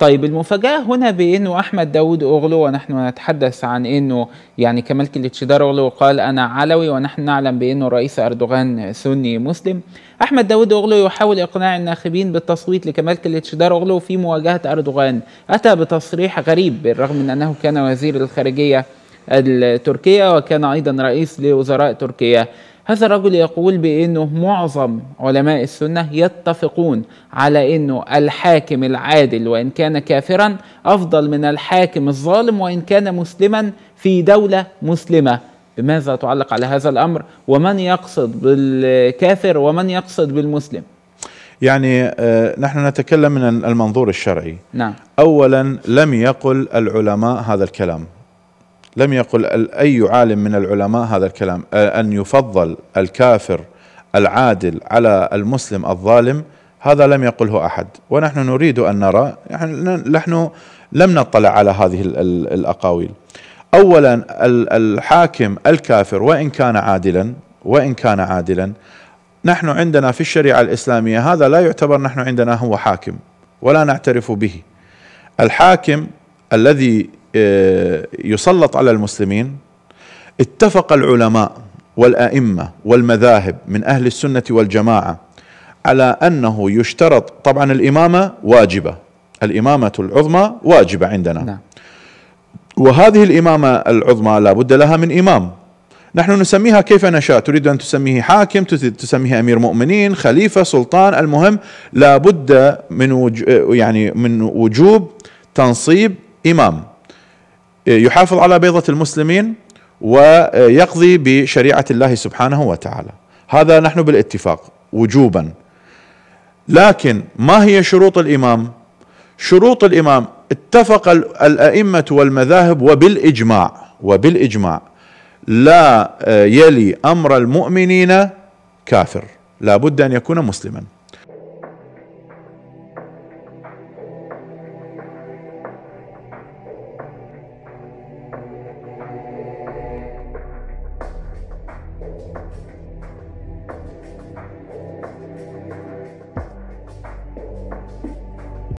طيب المفاجأة هنا بأنه أحمد داود أوغلو ونحن نتحدث عن أنه يعني كمال كليتشدار اوغلو قال أنا علوي ونحن نعلم بأنه رئيس أردوغان سني مسلم أحمد داود أوغلو يحاول إقناع الناخبين بالتصويت لكمال كليتشدار اوغلو في مواجهة أردوغان أتى بتصريح غريب بالرغم من أنه كان وزير الخارجية التركية وكان أيضا رئيس لوزراء تركيا هذا الرجل يقول بأنه معظم علماء السنة يتفقون على أنه الحاكم العادل وإن كان كافرا أفضل من الحاكم الظالم وإن كان مسلما في دولة مسلمة بماذا تعلق على هذا الأمر ومن يقصد بالكافر ومن يقصد بالمسلم يعني آه، نحن نتكلم من المنظور الشرعي نعم. أولا لم يقل العلماء هذا الكلام لم يقل أي عالم من العلماء هذا الكلام أن يفضل الكافر العادل على المسلم الظالم هذا لم يقله أحد ونحن نريد أن نرى نحن لم نطلع على هذه الأقاويل أولا الحاكم الكافر وإن كان عادلا وإن كان عادلا نحن عندنا في الشريعة الإسلامية هذا لا يعتبر نحن عندنا هو حاكم ولا نعترف به الحاكم الذي آه، يسلط على المسلمين اتفق العلماء والائمه والمذاهب من اهل السنه والجماعه على انه يشترط طبعا الامامه واجبه الامامه العظمى واجبه عندنا نعم. وهذه الامامه العظمى لابد لها من امام نحن نسميها كيف نشاء تريد أن تسميه حاكم تسميه أمير مؤمنين خليفة سلطان المهم لا بد من وج... يعني من وجوب تنصيب إمام يحافظ على بيضة المسلمين ويقضي بشريعة الله سبحانه وتعالى هذا نحن بالاتفاق وجوبا لكن ما هي شروط الإمام شروط الإمام اتفق الأئمة والمذاهب وبالإجماع وبالإجماع لا آه، يلي أمر المؤمنين كافر لا بد أن يكون مسلما